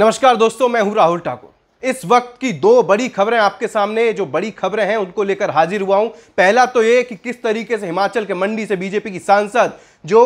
नमस्कार दोस्तों मैं हूं राहुल ठाकुर इस वक्त की दो बड़ी खबरें आपके सामने जो बड़ी खबरें हैं उनको लेकर हाजिर हुआ हूं पहला तो ये कि किस तरीके से हिमाचल के मंडी से बीजेपी की सांसद जो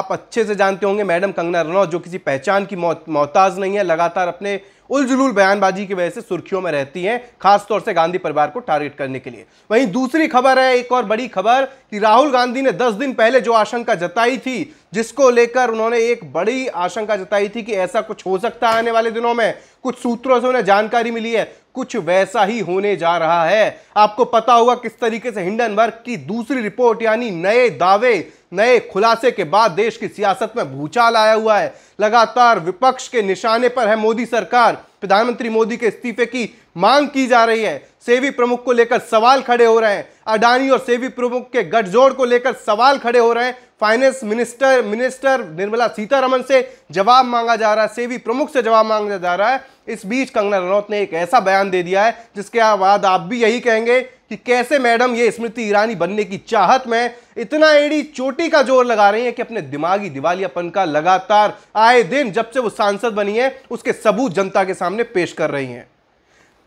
आप अच्छे से जानते होंगे मैडम कंगना रनौत जो किसी पहचान की मौत मोहताज नहीं है लगातार अपने उलझुल बयानबाजी की वजह से सुर्खियों में रहती हैं खासतौर से गांधी परिवार को टारगेट करने के लिए वहीं दूसरी खबर है एक और बड़ी खबर कि राहुल गांधी ने 10 दिन पहले जो आशंका जताई थी जिसको लेकर उन्होंने एक बड़ी आशंका जताई थी कि ऐसा कुछ हो सकता है आने वाले दिनों में कुछ सूत्रों से उन्हें जानकारी मिली है कुछ वैसा ही होने जा रहा है आपको पता होगा किस तरीके से हिंडनबर्ग की दूसरी रिपोर्ट यानी नए दावे नए खुलासे के बाद देश की सियासत में भूचाल आया हुआ है लगातार विपक्ष के निशाने पर है मोदी सरकार प्रधानमंत्री मोदी के इस्तीफे की मांग की जा रही है सेवी प्रमुख को लेकर सवाल खड़े हो रहे हैं अडानी और सेवी प्रमुख के गठजोड़ को लेकर सवाल खड़े हो रहे हैं finance minister minister Nirmala Sitharaman से जवाब मांगा जा रहा है सेवी प्रमुख से जवाब मांगा जा रहा है इस बीच कंगना रनौत ने एक ऐसा बयान दे दिया है जिसके बाद आप भी यही कहेंगे कि कैसे मैडम ये स्मृति ईरानी बनने की चाहत में इतना एड़ी चोटी का जोर लगा रही है कि अपने दिमागी दिवालियापन का लगातार आए दिन जब से वो सांसद बनी है उसके सबूत जनता के सामने पेश कर रही हैं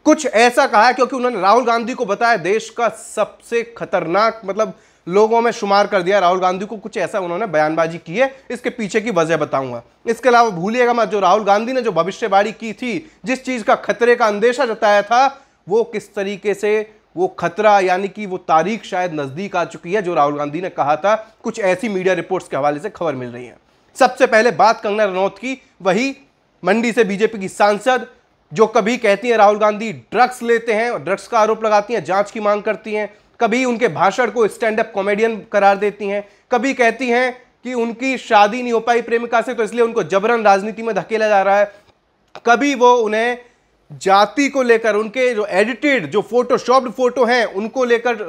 कुछ ऐसा कहा क्योंकि उन्होंने राहुल गांधी को बताया देश का सबसे खतरनाक मतलब लोगों में शुमार कर दिया राहुल गांधी को कुछ ऐसा उन्होंने बयानबाजी की है इसके पीछे की वजह बताऊंगा इसके अलावा भूलिएगा मत जो राहुल गांधी ने जो भविष्यवाणी की थी जिस चीज़ का खतरे का अंदेशा जताया था वो किस तरीके से वो खतरा यानी कि वो तारीख शायद नज़दीक आ चुकी है जो राहुल गांधी ने कहा था कुछ ऐसी मीडिया रिपोर्ट्स के हवाले से खबर मिल रही है सबसे पहले बात कंगना रनौत की वही मंडी से बीजेपी की सांसद जो कभी कहती हैं राहुल गांधी ड्रग्स लेते हैं और ड्रग्स का आरोप लगाती हैं जांच की मांग करती हैं कभी उनके भाषण को स्टैंड अप कॉमेडियन करार देती हैं कभी कहती हैं कि उनकी शादी नहीं हो पाई प्रेमिका से तो इसलिए उनको जबरन राजनीति में धकेला जा रहा है कभी वो उन्हें जाति को लेकर उनके जो एडिटेड जो फोटोशॉप्ड फोटो हैं उनको लेकर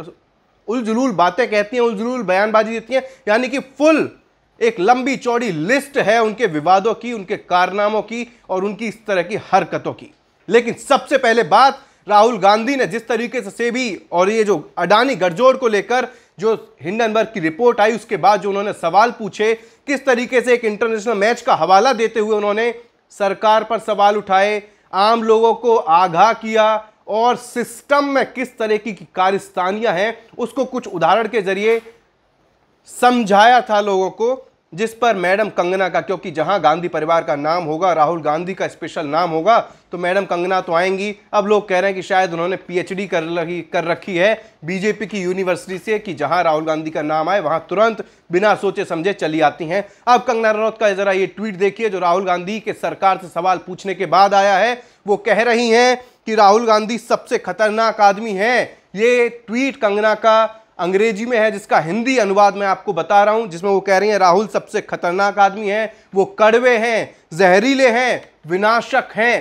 उलझुल बातें कहती हैं उलझुल बयानबाजी देती हैं यानी कि फुल एक लंबी चौड़ी लिस्ट है उनके विवादों की उनके कारनामों की और उनकी इस तरह की हरकतों की लेकिन सबसे पहले बात राहुल गांधी ने जिस तरीके से, भी और ये जो अडानी गठजोड़ को लेकर जो हिंडनबर्ग की रिपोर्ट आई उसके बाद जो उन्होंने सवाल पूछे किस तरीके से एक इंटरनेशनल मैच का हवाला देते हुए उन्होंने सरकार पर सवाल उठाए आम लोगों को आगाह किया और सिस्टम में किस तरह की कारिस्तानियां हैं उसको कुछ उदाहरण के जरिए समझाया था लोगों को जिस पर मैडम कंगना का क्योंकि जहां गांधी परिवार का नाम होगा राहुल गांधी का स्पेशल नाम होगा तो मैडम कंगना तो आएंगी अब लोग कह रहे हैं कि शायद उन्होंने पीएचडी कर रही कर रखी है बीजेपी की यूनिवर्सिटी से कि जहां राहुल गांधी का नाम आए वहां तुरंत बिना सोचे समझे चली आती हैं अब कंगना रनौत का ज़रा ये ट्वीट देखिए जो राहुल गांधी के सरकार से सवाल पूछने के बाद आया है वो कह रही हैं कि राहुल गांधी सबसे खतरनाक आदमी है ये ट्वीट कंगना का अंग्रेजी में है जिसका हिंदी अनुवाद मैं आपको बता रहा हूं जिसमें वो कह रही हैं राहुल सबसे खतरनाक आदमी है वो कड़वे हैं जहरीले हैं विनाशक हैं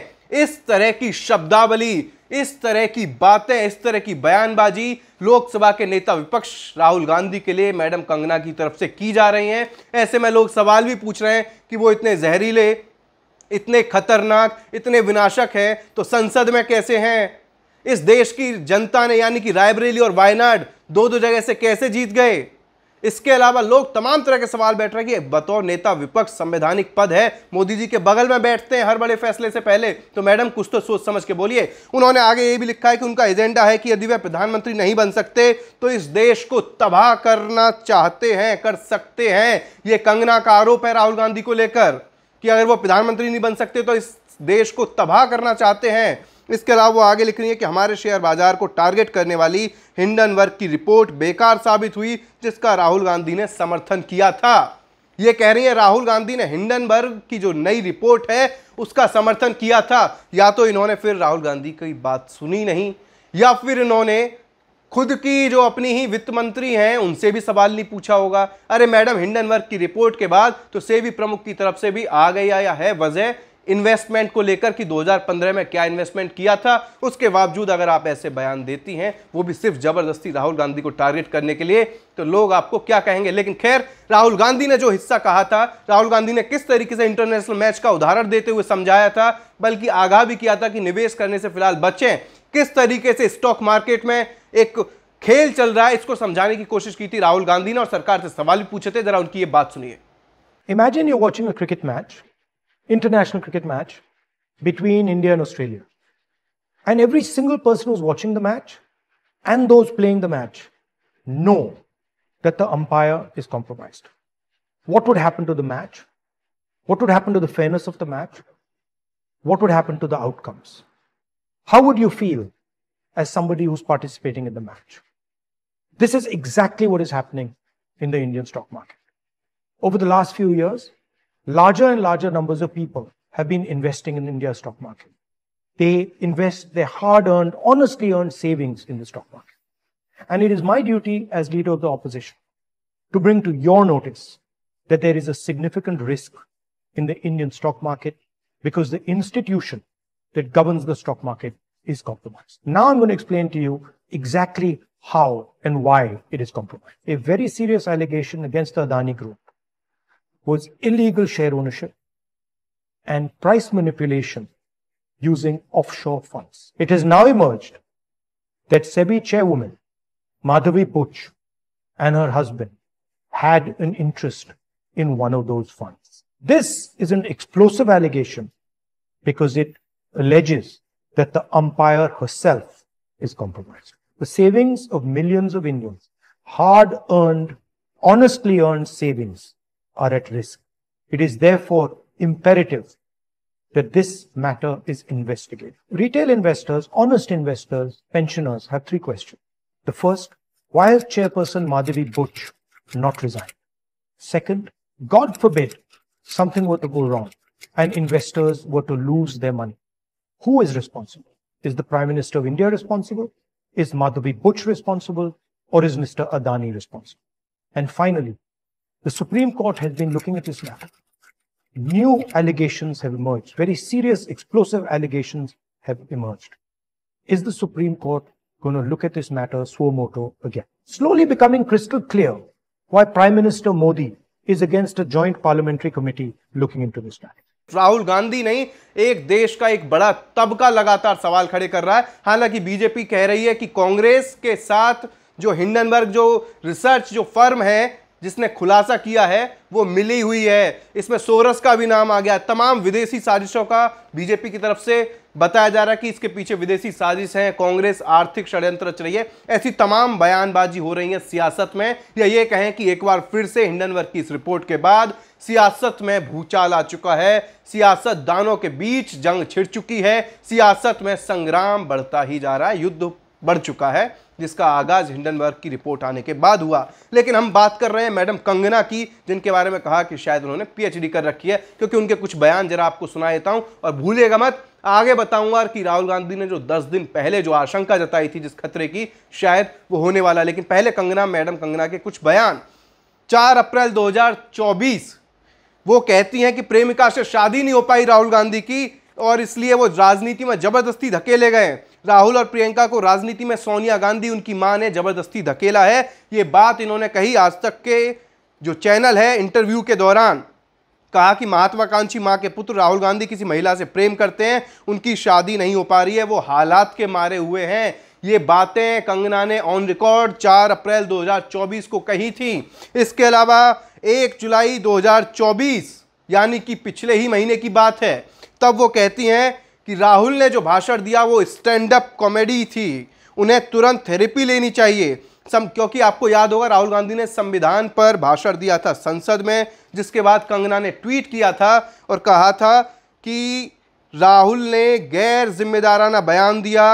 इस तरह की शब्दावली इस तरह की बातें इस तरह की बयानबाजी लोकसभा के नेता विपक्ष राहुल गांधी के लिए मैडम कंगना की तरफ से की जा रही हैं ऐसे में लोग सवाल भी पूछ रहे हैं कि वो इतने जहरीले इतने खतरनाक इतने विनाशक हैं तो संसद में कैसे हैं इस देश की जनता ने यानी कि रायबरेली और वायनाड दो दो जगह से कैसे जीत गए इसके अलावा लोग तमाम तरह के सवाल बैठ रहे हैं कि बतौर नेता विपक्ष संवैधानिक पद है मोदी जी के बगल में बैठते हैं हर बड़े फैसले से पहले तो मैडम कुछ तो सोच समझ के बोलिए उन्होंने आगे ये भी लिखा है कि उनका एजेंडा है कि यदि वह प्रधानमंत्री नहीं बन सकते तो इस देश को तबाह करना चाहते हैं कर सकते हैं ये कंगना का आरोप है राहुल गांधी को लेकर कि अगर वो प्रधानमंत्री नहीं बन सकते तो इस देश को तबाह करना चाहते हैं इसके अलावा वो आगे लिख रही है कि हमारे शेयर बाजार को टारगेट करने वाली वर्ग की रिपोर्ट बेकार साबित हुई जिसका राहुल गांधी ने समर्थन किया था ये कह रही है राहुल गांधी ने हिंडनबर्ग की जो नई रिपोर्ट है उसका समर्थन किया था या तो इन्होंने फिर राहुल गांधी की बात सुनी नहीं या फिर इन्होंने खुद की जो अपनी ही वित्त मंत्री हैं उनसे भी सवाल नहीं पूछा होगा अरे मैडम हिंडनबर्ग की रिपोर्ट के बाद तो सेवी प्रमुख की तरफ से भी आ गया या है वजह इन्वेस्टमेंट को लेकर कि 2015 में क्या इन्वेस्टमेंट किया था उसके बावजूद अगर आप ऐसे बयान देती हैं वो भी सिर्फ ज़बरदस्ती राहुल गांधी को टारगेट करने के लिए तो लोग आपको क्या कहेंगे लेकिन खैर राहुल गांधी ने जो हिस्सा कहा था राहुल गांधी ने किस तरीके से इंटरनेशनल मैच का उदाहरण देते हुए समझाया था बल्कि आगाह भी किया था कि निवेश करने से फिलहाल बचें किस तरीके से स्टॉक मार्केट में एक खेल चल रहा है इसको समझाने की कोशिश की थी राहुल गांधी ने और सरकार से सवाल भी पूछे थे जरा उनकी ये बात सुनिए imagine you watching cricket match international cricket match between India and Australia. And every single person who's watching the match and those playing the match know that the umpire is compromised. What would happen to the match? What would happen to the fairness of the match? What would happen to the outcomes? How would you feel as somebody who's participating in the match? This is exactly what is happening in the Indian stock market. Over the last few years, larger and larger numbers of people have been investing in India's stock market. They invest their hard earned, honestly earned savings in the stock market. And it is my duty as leader of the opposition to bring to your notice that there is a significant risk in the Indian stock market because the institution that governs the stock market is compromised. Now I'm going to explain to you exactly how and why it is compromised. A very serious allegation against the Adani group was illegal share ownership and price manipulation using offshore funds. It has now emerged that SEBI chairwoman Madhavi Butch and her husband had an interest in one of those funds. This is an explosive allegation because it alleges that the umpire herself is compromised. The savings of millions of Indians, hard earned, honestly earned savings, are at risk. It is therefore imperative that this matter is investigated. Retail investors, honest investors, pensioners have three questions. The first, why has chairperson Madhavi Butch not resigned? Second, God forbid something were to go wrong and investors were to lose their money. Who is responsible? Is the Prime Minister of India responsible? Is Madhavi Butch responsible? Or is Mr. Adani responsible? And finally, The Supreme Court has been looking at this matter. New allegations have emerged, very serious, explosive allegations have emerged. Is the Supreme Court going to look at this matter suo moto again? Slowly becoming crystal clear why Prime Minister Modi is against a joint parliamentary committee looking into this matter. Rahul Gandhi नहीं एक देश का एक बड़ा तबका लगातार सवाल खड़े कर रहा है हालांकि बीजेपी कह रही है कि कांग्रेस के साथ जो हिंडनबर्ग जो रिसर्च जो फर्म है जिसने खुलासा किया है वो मिली हुई है इसमें सोरस का भी नाम आ गया तमाम विदेशी साजिशों का बीजेपी की तरफ से बताया जा रहा है कि इसके पीछे विदेशी साजिश है कांग्रेस आर्थिक षड्यंत्र रच रही है ऐसी तमाम बयानबाजी हो रही है सियासत में या ये कहें कि एक बार फिर से हिंडनवर्ग की इस रिपोर्ट के बाद सियासत में भूचाल आ चुका है सियासतदानों के बीच जंग छिड़ चुकी है सियासत में संग्राम बढ़ता ही जा रहा है युद्ध बढ़ चुका है जिसका आगाज़ हिंडनबर्ग की रिपोर्ट आने के बाद हुआ लेकिन हम बात कर रहे हैं मैडम कंगना की जिनके बारे में कहा कि शायद उन्होंने पीएचडी कर रखी है क्योंकि उनके कुछ बयान जरा आपको सुना देता हूं और भूलिएगा मत आगे बताऊंगा कि राहुल गांधी ने जो 10 दिन पहले जो आशंका जताई थी जिस खतरे की शायद वो होने वाला लेकिन पहले कंगना मैडम कंगना के कुछ बयान चार अप्रैल दो वो कहती हैं कि प्रेमिका से शादी नहीं हो पाई राहुल गांधी की और इसलिए वो राजनीति में जबरदस्ती धकेले गए राहुल और प्रियंका को राजनीति में सोनिया गांधी उनकी मां ने जबरदस्ती धकेला है ये बात इन्होंने कही आज तक के जो चैनल है इंटरव्यू के दौरान कहा कि महत्वाकांक्षी मां के पुत्र राहुल गांधी किसी महिला से प्रेम करते हैं उनकी शादी नहीं हो पा रही है वो हालात के मारे हुए हैं ये बातें कंगना ने ऑन रिकॉर्ड 4 अप्रैल 2024 को कही थी इसके अलावा 1 जुलाई 2024 यानी कि पिछले ही महीने की बात है तब वो कहती हैं कि राहुल ने जो भाषण दिया वो स्टैंड अप कॉमेडी थी उन्हें तुरंत थेरेपी लेनी चाहिए सम क्योंकि आपको याद होगा राहुल गांधी ने संविधान पर भाषण दिया था संसद में जिसके बाद कंगना ने ट्वीट किया था और कहा था कि राहुल ने गैर जिम्मेदाराना बयान दिया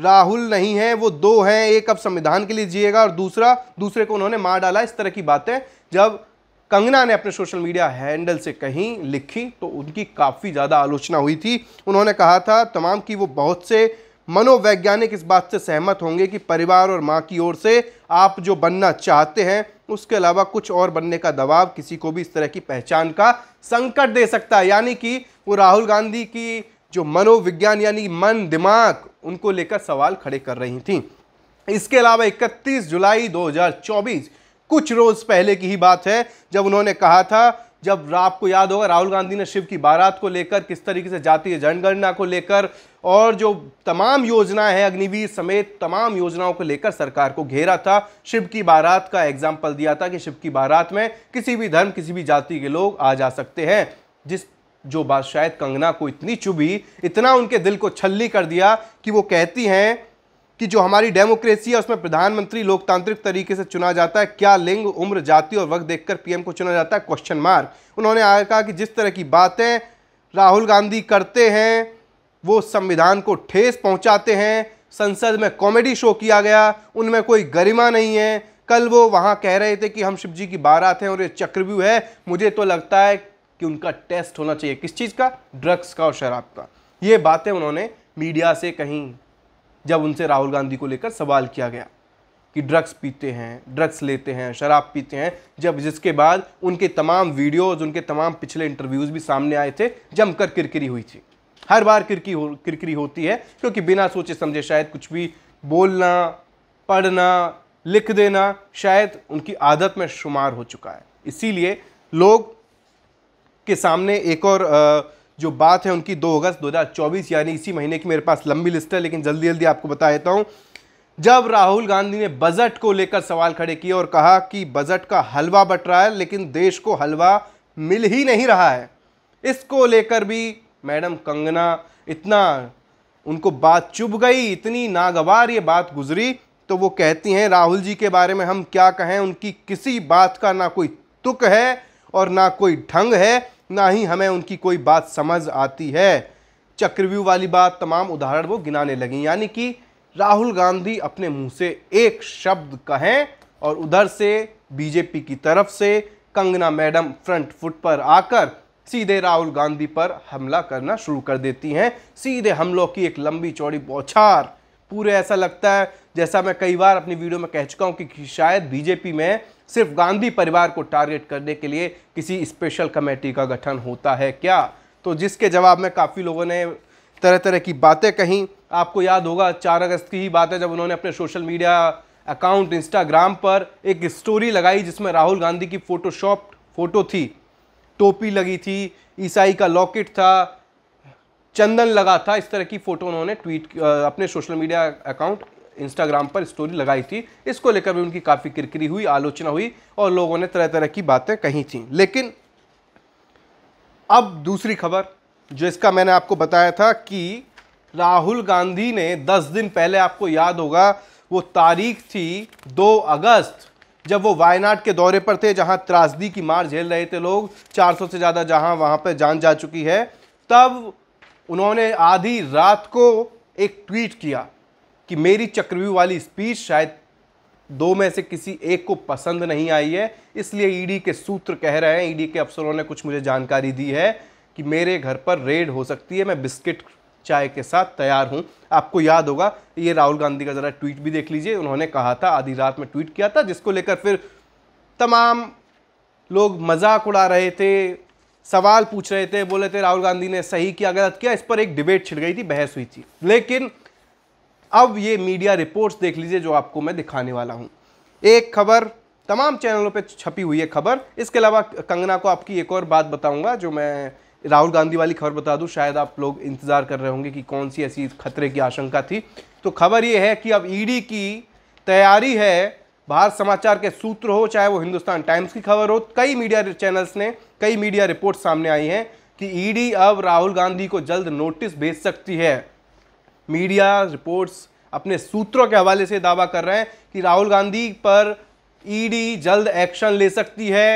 राहुल नहीं है वो दो हैं एक अब संविधान के लिए जिएगा और दूसरा दूसरे को उन्होंने मार डाला इस तरह की बातें जब कंगना ने अपने सोशल मीडिया हैंडल से कहीं लिखी तो उनकी काफ़ी ज़्यादा आलोचना हुई थी उन्होंने कहा था तमाम कि वो बहुत से मनोवैज्ञानिक इस बात से सहमत होंगे कि परिवार और माँ की ओर से आप जो बनना चाहते हैं उसके अलावा कुछ और बनने का दबाव किसी को भी इस तरह की पहचान का संकट दे सकता है यानी कि वो राहुल गांधी की जो मनोविज्ञान यानी मन दिमाग उनको लेकर सवाल खड़े कर रही थी इसके अलावा 31 जुलाई 2024 कुछ रोज़ पहले की ही बात है जब उन्होंने कहा था जब आपको याद होगा राहुल गांधी ने शिव की बारात को लेकर किस तरीके से जातीय जनगणना को लेकर और जो तमाम योजनाएं हैं अग्निवीर समेत तमाम योजनाओं को लेकर सरकार को घेरा था शिव की बारात का एग्जाम्पल दिया था कि शिव की बारात में किसी भी धर्म किसी भी जाति के लोग आ जा सकते हैं जिस जो बात शायद कंगना को इतनी चुभी इतना उनके दिल को छल्ली कर दिया कि वो कहती हैं कि जो हमारी डेमोक्रेसी है उसमें प्रधानमंत्री लोकतांत्रिक तरीके से चुना जाता है क्या लिंग उम्र जाति और वक्त देखकर पीएम को चुना जाता है क्वेश्चन मार्क उन्होंने आगे कहा कि जिस तरह की बातें राहुल गांधी करते हैं वो संविधान को ठेस पहुंचाते हैं संसद में कॉमेडी शो किया गया उनमें कोई गरिमा नहीं है कल वो वहाँ कह रहे थे कि हम शिव जी की बारात हैं और ये चक्रव्यूह है मुझे तो लगता है कि उनका टेस्ट होना चाहिए किस चीज़ का ड्रग्स का और शराब का ये बातें उन्होंने मीडिया से कहीं जब उनसे राहुल गांधी को लेकर सवाल किया गया कि ड्रग्स पीते हैं ड्रग्स लेते हैं शराब पीते हैं जब जिसके बाद उनके तमाम वीडियोज़ उनके तमाम पिछले इंटरव्यूज़ भी सामने आए थे जमकर किरकिरी हुई थी हर बार किरकी हो किरकिरी होती है क्योंकि बिना सोचे समझे शायद कुछ भी बोलना पढ़ना लिख देना शायद उनकी आदत में शुमार हो चुका है इसीलिए लोग के सामने एक और आ, जो बात है उनकी 2 अगस्त 2024 यानी इसी महीने की मेरे पास लंबी लिस्ट है लेकिन जल्दी जल्दी आपको बता देता हूँ जब राहुल गांधी ने बजट को लेकर सवाल खड़े किए और कहा कि बजट का हलवा बट रहा है लेकिन देश को हलवा मिल ही नहीं रहा है इसको लेकर भी मैडम कंगना इतना उनको बात चुभ गई इतनी नागवार ये बात गुजरी तो वो कहती हैं राहुल जी के बारे में हम क्या कहें उनकी किसी बात का ना कोई तुक है और ना कोई ढंग है ना ही हमें उनकी कोई बात समझ आती है चक्रव्यूह वाली बात तमाम उदाहरण वो गिनाने लगी यानी कि राहुल गांधी अपने मुंह से एक शब्द कहें और उधर से बीजेपी की तरफ से कंगना मैडम फ्रंट फुट पर आकर सीधे राहुल गांधी पर हमला करना शुरू कर देती हैं सीधे हमलों की एक लंबी चौड़ी बौछार पूरे ऐसा लगता है जैसा मैं कई बार अपनी वीडियो में कह चुका हूँ कि शायद बीजेपी में सिर्फ गांधी परिवार को टारगेट करने के लिए किसी स्पेशल कमेटी का गठन होता है क्या तो जिसके जवाब में काफ़ी लोगों ने तरह तरह की बातें कहीं आपको याद होगा चार अगस्त की ही बात है जब उन्होंने अपने सोशल मीडिया अकाउंट इंस्टाग्राम पर एक स्टोरी लगाई जिसमें राहुल गांधी की फ़ोटोशॉप फ़ोटो थी टोपी लगी थी ईसाई का लॉकेट था चंदन लगा था इस तरह की फ़ोटो उन्होंने ट्वीट अपने सोशल मीडिया अकाउंट इंस्टाग्राम पर स्टोरी लगाई थी इसको लेकर भी उनकी काफ़ी किरकिरी हुई आलोचना हुई और लोगों ने तरह तरह की बातें कही थी लेकिन अब दूसरी खबर जो इसका मैंने आपको बताया था कि राहुल गांधी ने 10 दिन पहले आपको याद होगा वो तारीख थी 2 अगस्त जब वो वायनाड के दौरे पर थे जहां त्रासदी की मार झेल रहे थे लोग 400 से ज़्यादा जहां वहां पर जान जा चुकी है तब उन्होंने आधी रात को एक ट्वीट किया कि मेरी चक्रव्यूह वाली स्पीच शायद दो में से किसी एक को पसंद नहीं आई है इसलिए ईडी e के सूत्र कह रहे हैं ईडी e के अफसरों ने कुछ मुझे जानकारी दी है कि मेरे घर पर रेड हो सकती है मैं बिस्किट चाय के साथ तैयार हूं आपको याद होगा ये राहुल गांधी का ज़रा ट्वीट भी देख लीजिए उन्होंने कहा था आधी रात में ट्वीट किया था जिसको लेकर फिर तमाम लोग मजाक उड़ा रहे थे सवाल पूछ रहे थे बोले थे राहुल गांधी ने सही किया गलत किया इस पर एक डिबेट छिड़ गई थी बहस हुई थी लेकिन अब ये मीडिया रिपोर्ट्स देख लीजिए जो आपको मैं दिखाने वाला हूँ एक खबर तमाम चैनलों पे छपी हुई है खबर इसके अलावा कंगना को आपकी एक और बात बताऊंगा जो मैं राहुल गांधी वाली खबर बता दूं शायद आप लोग इंतज़ार कर रहे होंगे कि कौन सी ऐसी खतरे की आशंका थी तो खबर ये है कि अब ईडी की तैयारी है भारत समाचार के सूत्र हो चाहे वो हिंदुस्तान टाइम्स की खबर हो कई मीडिया चैनल्स ने कई मीडिया रिपोर्ट सामने आई हैं कि ईडी अब राहुल गांधी को जल्द नोटिस भेज सकती है मीडिया रिपोर्ट्स अपने सूत्रों के हवाले से दावा कर रहे हैं कि राहुल गांधी पर ईडी e जल्द एक्शन ले सकती है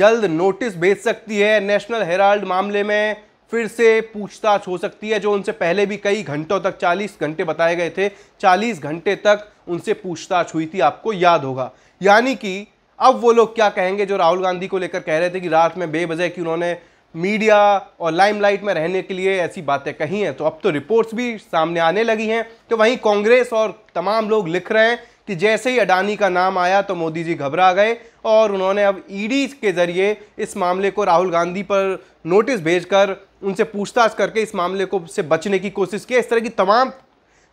जल्द नोटिस भेज सकती है नेशनल हेराल्ड मामले में फिर से पूछताछ हो सकती है जो उनसे पहले भी कई घंटों तक 40 घंटे बताए गए थे 40 घंटे तक उनसे पूछताछ हुई थी आपको याद होगा यानी कि अब वो लोग क्या कहेंगे जो राहुल गांधी को लेकर कह रहे थे कि रात में बेबजह कि उन्होंने मीडिया और लाइमलाइट में रहने के लिए ऐसी बातें कही हैं तो अब तो रिपोर्ट्स भी सामने आने लगी हैं तो वहीं कांग्रेस और तमाम लोग लिख रहे हैं कि जैसे ही अडानी का नाम आया तो मोदी जी घबरा गए और उन्होंने अब ईडी के ज़रिए इस मामले को राहुल गांधी पर नोटिस भेजकर उनसे पूछताछ करके इस मामले को से बचने की कोशिश की इस तरह की तमाम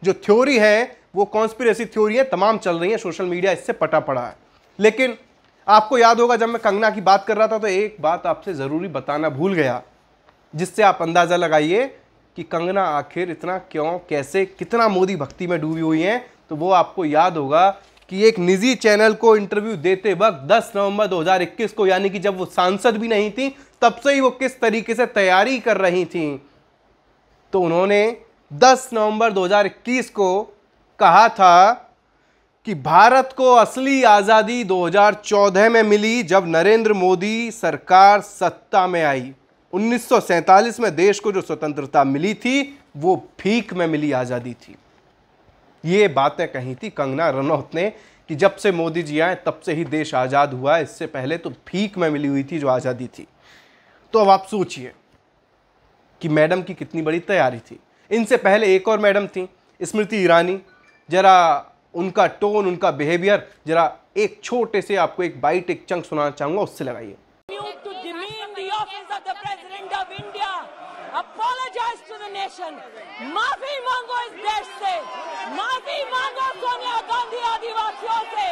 जो थ्योरी है वो कॉन्स्पिरेसी थ्योरी है तमाम चल रही हैं सोशल मीडिया इससे पटा पड़ा है लेकिन आपको याद होगा जब मैं कंगना की बात कर रहा था तो एक बात आपसे ज़रूरी बताना भूल गया जिससे आप अंदाज़ा लगाइए कि कंगना आखिर इतना क्यों कैसे कितना मोदी भक्ति में डूबी हुई हैं तो वो आपको याद होगा कि एक निजी चैनल को इंटरव्यू देते वक्त 10 नवंबर 2021 को यानी कि जब वो सांसद भी नहीं थी तब से ही वो किस तरीके से तैयारी कर रही थी तो उन्होंने 10 नवंबर 2021 को कहा था कि भारत को असली आज़ादी 2014 में मिली जब नरेंद्र मोदी सरकार सत्ता में आई 1947 में देश को जो स्वतंत्रता मिली थी वो फीक में मिली आज़ादी थी ये बातें कही थी कंगना रनौत ने कि जब से मोदी जी आए तब से ही देश आज़ाद हुआ है इससे पहले तो फीक में मिली हुई थी जो आज़ादी थी तो अब आप सोचिए कि मैडम की कितनी बड़ी तैयारी थी इनसे पहले एक और मैडम थी स्मृति ईरानी ज़रा उनका टोन उनका बिहेवियर जरा एक छोटे से आपको एक बाइट एक चंक सुनाना चाहूंगा उससे लगाइए माफी मांगो इस देश से माफी मांगो सोनिया गांधी आदिवासियों से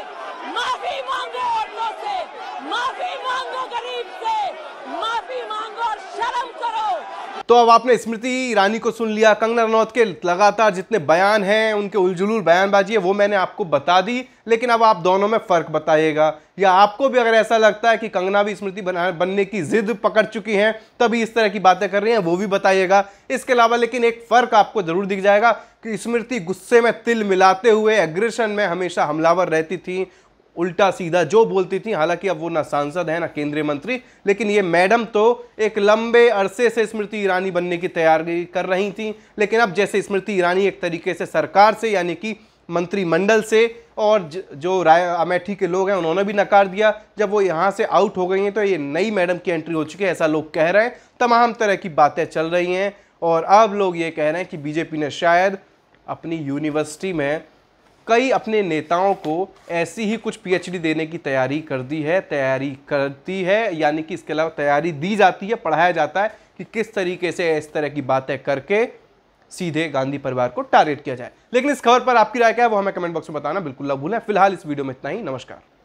माफी मांगो औरतों से माफी मांगो तो अब आपने स्मृति ईरानी को सुन लिया कंगना रनौत के लगातार जितने बयान हैं उनके उलझुलूल बयानबाजी है वो मैंने आपको बता दी लेकिन अब आप दोनों में फ़र्क बताइएगा या आपको भी अगर ऐसा लगता है कि कंगना भी स्मृति बनने की जिद पकड़ चुकी हैं तभी इस तरह की बातें कर रही हैं वो भी बताइएगा इसके अलावा लेकिन एक फ़र्क आपको ज़रूर दिख जाएगा कि स्मृति गुस्से में तिल मिलाते हुए एग्रेशन में हमेशा हमलावर रहती थी उल्टा सीधा जो बोलती थी हालांकि अब वो ना सांसद हैं ना केंद्रीय मंत्री लेकिन ये मैडम तो एक लंबे अरसे से स्मृति ईरानी बनने की तैयारी कर रही थी लेकिन अब जैसे स्मृति ईरानी एक तरीके से सरकार से यानी कि मंत्रिमंडल से और जो राय अमेठी के लोग हैं उन्होंने भी नकार दिया जब वो यहाँ से आउट हो गई हैं तो ये नई मैडम की एंट्री हो चुकी है ऐसा लोग कह रहे हैं तमाम तरह की बातें चल रही हैं और अब लोग ये कह रहे हैं कि बीजेपी ने शायद अपनी यूनिवर्सिटी में कई अपने नेताओं को ऐसी ही कुछ पीएचडी देने की तैयारी कर दी है तैयारी करती है यानी कि इसके अलावा तैयारी दी जाती है पढ़ाया जाता है कि किस तरीके से इस तरह की बातें करके सीधे गांधी परिवार को टारगेट किया जाए लेकिन इस खबर पर आपकी राय क्या है वो हमें कमेंट बॉक्स में बताना बिल्कुल ना भूलें फिलहाल इस वीडियो में इतना ही नमस्कार